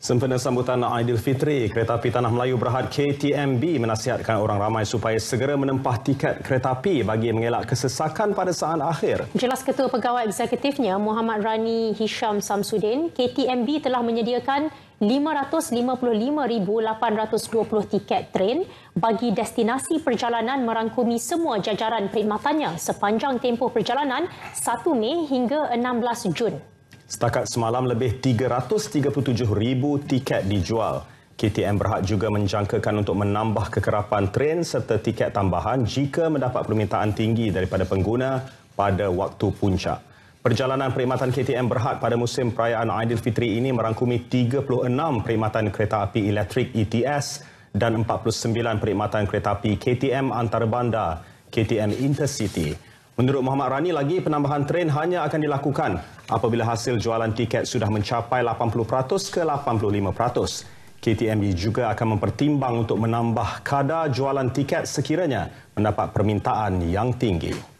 Sempena sambutan Aidilfitri, kereta api Tanah Melayu Berhad KTMB menasihatkan orang ramai supaya segera menempah tiket kereta api bagi mengelak kesesakan pada saat akhir. Jelas Ketua Pegawai Eksekutifnya Muhammad Rani Hisham Samsudin, KTMB telah menyediakan 555,820 tiket tren bagi destinasi perjalanan merangkumi semua jajaran perkhidmatannya sepanjang tempoh perjalanan 1 Mei hingga 16 Jun. Setakat semalam lebih 337 ribu tiket dijual. KTM berhad juga menjangkakan untuk menambah kekerapan tren serta tiket tambahan jika mendapat permintaan tinggi daripada pengguna pada waktu puncak. Perjalanan perkhidmatan KTM Berhad pada musim perayaan Aidilfitri ini merangkumi 36 perkhidmatan kereta api elektrik ETS dan 49 perkhidmatan kereta api KTM antarabanda KTM Intercity. Menurut Muhammad Rani lagi, penambahan tren hanya akan dilakukan apabila hasil jualan tiket sudah mencapai 80% ke 85%. KTMB e juga akan mempertimbang untuk menambah kadar jualan tiket sekiranya mendapat permintaan yang tinggi.